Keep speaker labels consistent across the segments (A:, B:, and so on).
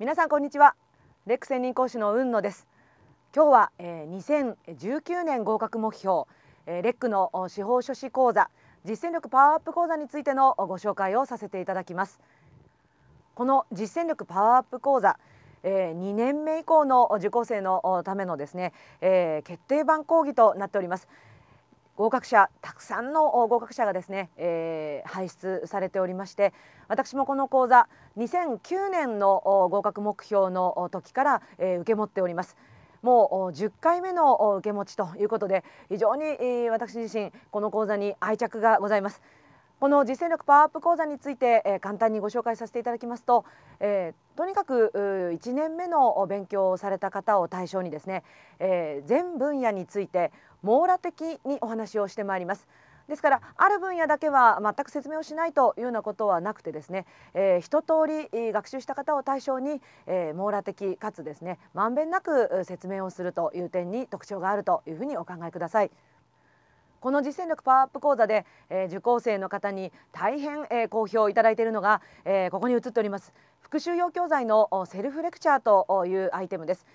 A: 皆さんこんにちはレック専任講師の雲野です今日は、えー、2019年合格目標、えー、レックの司法書士講座実践力パワーアップ講座についてのご紹介をさせていただきますこの実践力パワーアップ講座えー、2年目以降の受講生のためのですね、えー、決定版講義となっております、合格者たくさんの合格者がですね、えー、輩出されておりまして私もこの講座2009年の合格目標の時から、えー、受け持っておりますもう10回目の受け持ちということで非常に、え私自身この講座に愛着がございます。この実践力パワーアップ講座について、え簡単にご紹介させていただきますと、えー、とにかく1年目の勉強をされた方を対象にですね、えー、全分野について網羅的にお話をしてまいります。ですからある分野だけは全く説明をしないというようなことはなくてですね、えー、一通り学習した方を対象に、えー、網羅的かつですねまんべんなく説明をするという点に特徴があるというふうにお考えください。この実践力パワーアップ講座で、えー、受講生の方に大変、えー、好評いただいているのが、えー、ここに映っております復習用教材のセルフレクチャーというアイテムです。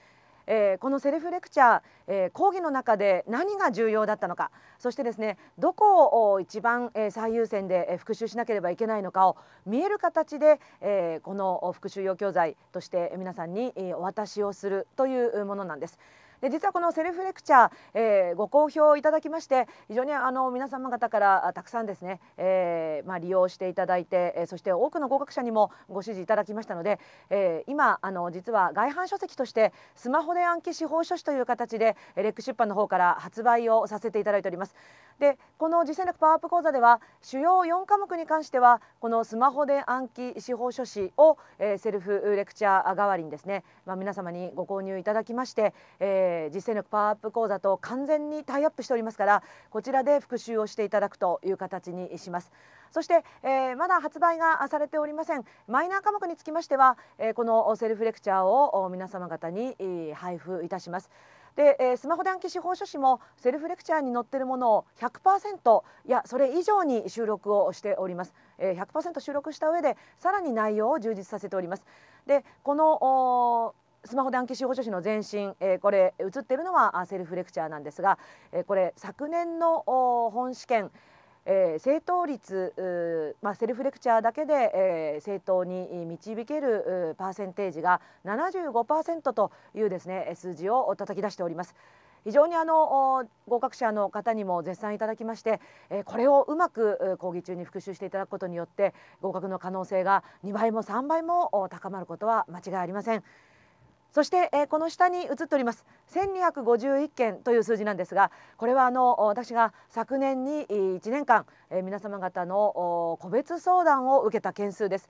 A: えー、このセルフレクチャー、えー、講義の中で何が重要だったのかそしてですねどこを一番、えー、最優先で復習しなければいけないのかを見える形で、えー、この復習用教材として皆さんにお渡しをするというものなんです。で実はこのセルフレクチャー、えー、ご好評いただきまして非常にあの皆様方からたくさんですね、えー、まあ、利用していただいて、えそして多くの合格者にもご支持いただきましたので、え今あの実は外版書籍としてスマホで暗記司法書士という形でレック出版の方から発売をさせていただいております。でこの実践力パワーアップ講座では主要4科目に関してはこのスマホで暗記司法書士を、えセルフレクチャー代わりにですね、まあ、皆様にご購入いただきまして、えーえー、実践力パワーアップ講座と完全にタイアップしておりますからこちらで復習をしていただくという形にします。そして、えー、まだ発売がされておりませんマイナー科目につきましては、えー、このセルフレクチャーを皆様方に、えー、配布いたします。で、えー、スマホで暗記司法書士もセルフレクチャーに載っているものを100%いやそれ以上に収録をしております。えー、100%収録した上でさらに内容を充実させております。でこのスマホ断期司保書士の前身、えー、これ映ってるのはセルフレクチャーなんですが、えー、これ昨年の本試験えー、正答率、まあ、セルフレクチャーだけで、えー、正答に導けるパーセンテージが75%というですね数字を叩き出しております。非常にあの合格者の方にも絶賛いただきまして、えこれをうまく講義中に復習していただくことによって合格の可能性が2倍も3倍も高まることは間違いありません。そして、えー、この下に写っております1251件という数字なんですがこれはあの私が昨年に1年間、えー、皆様方の個別相談を受けた件数です。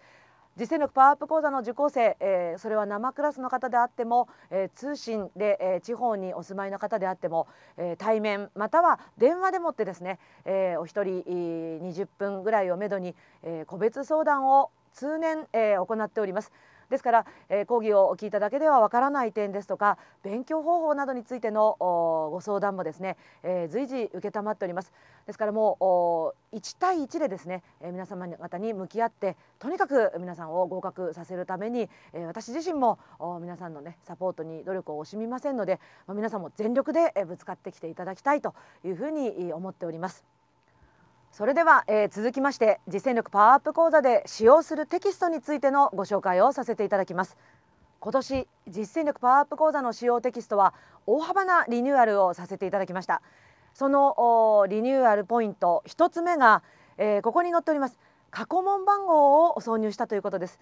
A: 実践力パワーアップ講座の受講生、えー、それは生クラスの方であっても、えー、通信で、えー、地方にお住まいの方であっても、えー、対面または電話でもってですね、えー、お一人20分ぐらいをめどに、えー、個別相談を通年、えー、行っております。ですから、えー、講義を聞いただけではわからない点ですとか勉強方法などについてのご相談もですね、えー、随時承っておりますですからもう1対1でですね、え皆様方に向き合ってとにかく皆さんを合格させるために、え私自身も皆さんのねサポートに努力を惜しみませんので、ま皆さんも全力でぶつかってきていただきたいというふうに思っております。それでは、えー、続きまして実践力パワーアップ講座で使用するテキストについてのご紹介をさせていただきます今年実践力パワーアップ講座の使用テキストは大幅なリニューアルをさせていただきましたそのリニューアルポイント1つ目が、えー、ここに載っております過去問番号を挿入したということです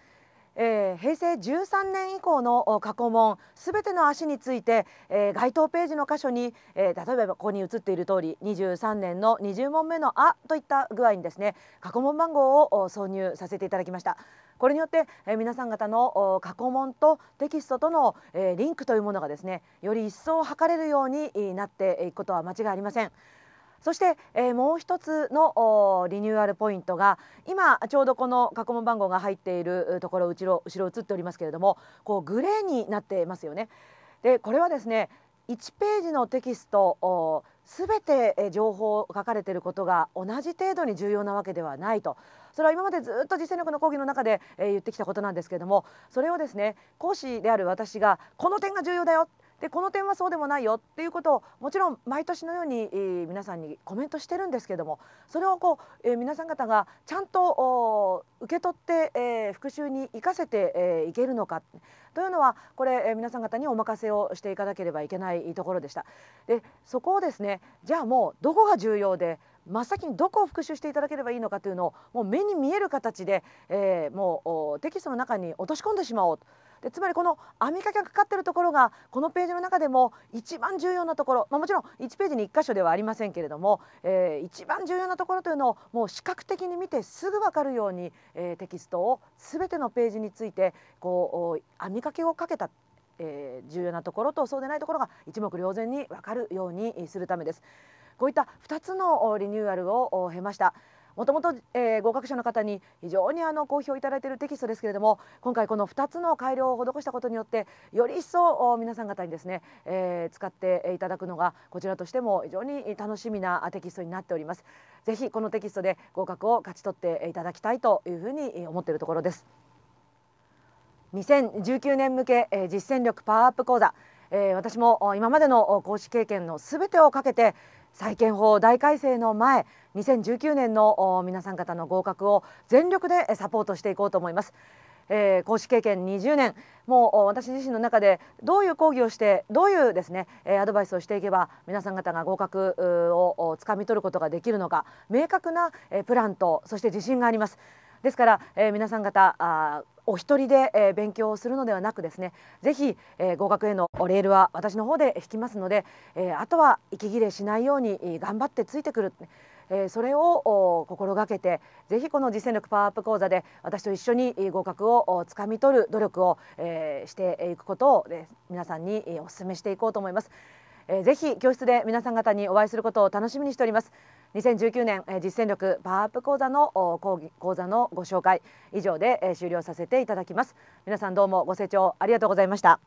A: えー、平成13年以降の過去問すべての足について、えー、該当ページの箇所に、えー、例えばここに写っている通り23年の20問目の「あ」といった具合にですね過去問番号を挿入させていただきました。これによって、えー、皆さん方の過去問とテキストとの、えー、リンクというものがですねより一層図れるようになっていくことは間違いありません。そして、えー、もう一つのリニューアルポイントが今ちょうどこの過去問番号が入っているところ後ろ後ろ映っておりますけれどもこうグレーになってますよね。でこれはですね1ページのテキストすべて情報を書かれていることが同じ程度に重要なわけではないとそれは今までずっと実践力の講義の中で言ってきたことなんですけれどもそれをですね講師である私がこの点が重要だよでこの点はそうでもないよっていうことをもちろん毎年のように、えー、皆さんにコメントしてるんですけどもそれをこう、えー、皆さん方がちゃんと受け取って、えー、復習に生かせて、えー、いけるのかというのはこれ、えー、皆さん方にお任せをしていかなければいけないところでした。でそこをですねじゃあもうどこが重要で真っ先にどこを復習していただければいいのかというのをもう目に見える形で、えー、もうテキストの中に落とし込んでしまおうと。でつまりこの編みかけがかかっているところがこのページの中でも一番重要なところ、まあ、もちろん1ページに1箇所ではありませんけれども、えー、一番重要なところというのをもう視覚的に見てすぐ分かるように、えー、テキストを全てのページについてこう編みかけをかけたえー、重要なところとそうでないところが一目瞭然に分かるようにするためです。こういった2つのリニューアルを経ました。もともと、え合格者の方に非常にあの好評いただいているテキストですけれども今回この2つの改良を施したことによってより一層皆さん方にですね、えー、使っていただくのがこちらとしても非常に楽しみなテキストになっておりますぜひこのテキストで合格を勝ち取っていただきたいというふうに思っているところです2019年向け実践力パワーアップ講座えー、私も今までの講師経験のすべてをかけて、債権法大改正の前2019年の皆さん方の合格を全力でサポートしていこうと思います。えー、講師経験20年もう私自身の中でどういう講義をしてどういうですねアドバイスをしていけば皆さん方が合格をつかみ取ることができるのか明確なプランとそして自信があります。ですから、えー、皆さん方あお一人で、え勉強をするのではなくですねぜひ、え合格へのレールは私の方で引きますので、えあとは息切れしないように頑張ってついてくる、えそれを心がけてぜひこの実践力パワーアップ講座で私と一緒に合格をつかみ取る努力を、えしていくことを、ね、皆さんにお勧めしていこうと思います。えー、ぜひ教室で皆さん方にお会いすることを楽しみにしております2019年、えー、実践力パワーアップ講座の講義講座のご紹介以上で、えー、終了させていただきます皆さんどうもご清聴ありがとうございました